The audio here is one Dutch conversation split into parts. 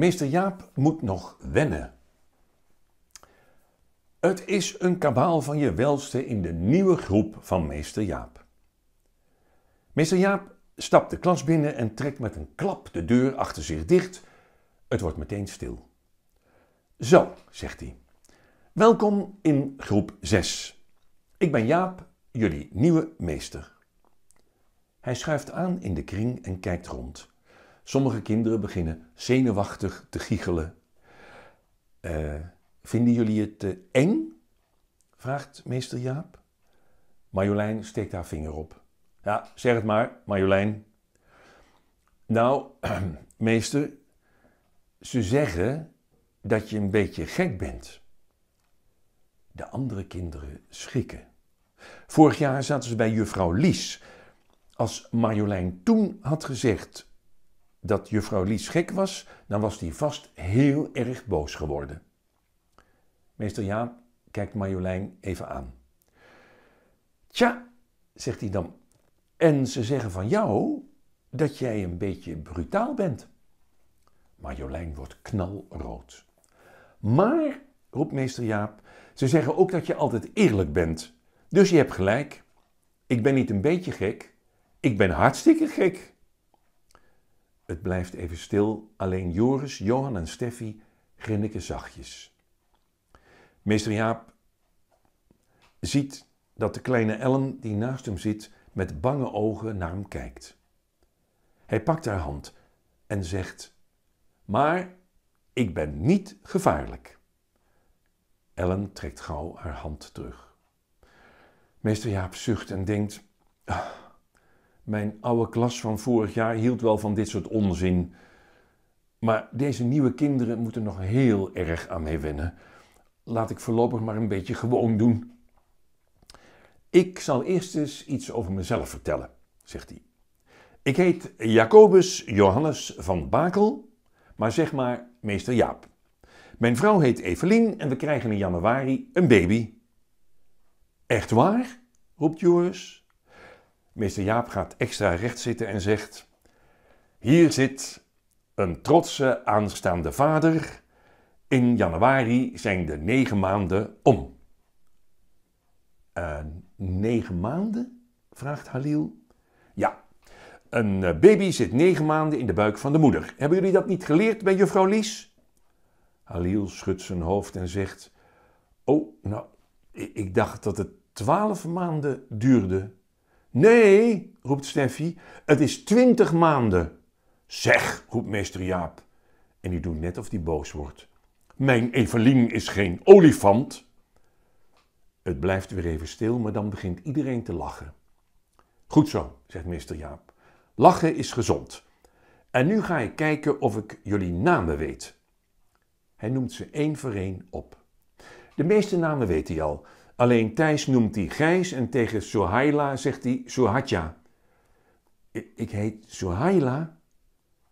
Meester Jaap moet nog wennen. Het is een kabaal van je welste in de nieuwe groep van meester Jaap. Meester Jaap stapt de klas binnen en trekt met een klap de deur achter zich dicht. Het wordt meteen stil. Zo, zegt hij. Welkom in groep 6. Ik ben Jaap, jullie nieuwe meester. Hij schuift aan in de kring en kijkt rond. Sommige kinderen beginnen zenuwachtig te giechelen. Eh, vinden jullie het eh, eng? vraagt meester Jaap. Marjolein steekt haar vinger op. Ja, zeg het maar, Marjolein. Nou, meester, ze zeggen dat je een beetje gek bent. De andere kinderen schrikken. Vorig jaar zaten ze bij juffrouw Lies. Als Marjolein toen had gezegd dat juffrouw Lies gek was, dan was die vast heel erg boos geworden. Meester Jaap kijkt Marjolein even aan. Tja, zegt hij dan. En ze zeggen van jou dat jij een beetje brutaal bent. Marjolein wordt knalrood. Maar, roept meester Jaap, ze zeggen ook dat je altijd eerlijk bent. Dus je hebt gelijk. Ik ben niet een beetje gek, ik ben hartstikke gek. Het blijft even stil, alleen Joris, Johan en Steffi grinniken zachtjes. Meester Jaap ziet dat de kleine Ellen die naast hem zit met bange ogen naar hem kijkt. Hij pakt haar hand en zegt: Maar ik ben niet gevaarlijk. Ellen trekt gauw haar hand terug. Meester Jaap zucht en denkt: ah, mijn oude klas van vorig jaar hield wel van dit soort onzin. Maar deze nieuwe kinderen moeten nog heel erg aan mij wennen. Laat ik voorlopig maar een beetje gewoon doen. Ik zal eerst eens iets over mezelf vertellen, zegt hij. Ik heet Jacobus Johannes van Bakel, maar zeg maar meester Jaap. Mijn vrouw heet Evelien en we krijgen in januari een baby. Echt waar? roept Joris. Meester Jaap gaat extra recht zitten en zegt: Hier zit een trotse aanstaande vader. In januari zijn de negen maanden om. Uh, negen maanden? vraagt Halil. Ja, een eh, baby zit negen maanden in de buik van de moeder. Hebben jullie dat niet geleerd bij juffrouw Lies? Halil schudt zijn hoofd en zegt: Oh, nou, ik dacht dat het twaalf maanden duurde. Nee, roept Steffi, het is twintig maanden. Zeg, roept meester Jaap. En die doet net of die boos wordt. Mijn Evelien is geen olifant. Het blijft weer even stil, maar dan begint iedereen te lachen. Goed zo, zegt meester Jaap. Lachen is gezond. En nu ga ik kijken of ik jullie namen weet. Hij noemt ze één voor één op. De meeste namen weet hij al, Alleen Thijs noemt hij Gijs en tegen Sohaila zegt hij Sohatja. Ik heet Sohaila,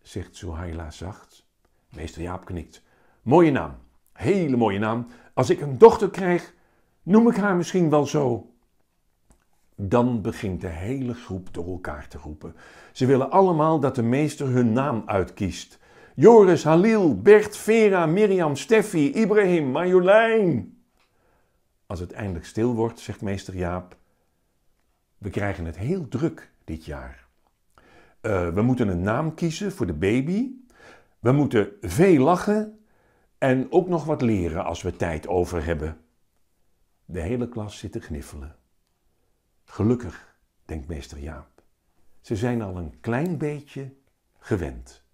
zegt Sohaila zacht. Meester Jaap knikt. Mooie naam, hele mooie naam. Als ik een dochter krijg, noem ik haar misschien wel zo. Dan begint de hele groep door elkaar te roepen. Ze willen allemaal dat de meester hun naam uitkiest. Joris, Halil, Bert, Vera, Mirjam, Steffi, Ibrahim, Marjolein. Als het eindelijk stil wordt, zegt meester Jaap, we krijgen het heel druk dit jaar. Eh, we moeten een naam kiezen voor de baby. We moeten veel lachen en ook nog wat leren als we tijd over hebben. De hele klas zit te gniffelen. Gelukkig, denkt meester Jaap. Ze zijn al een klein beetje gewend.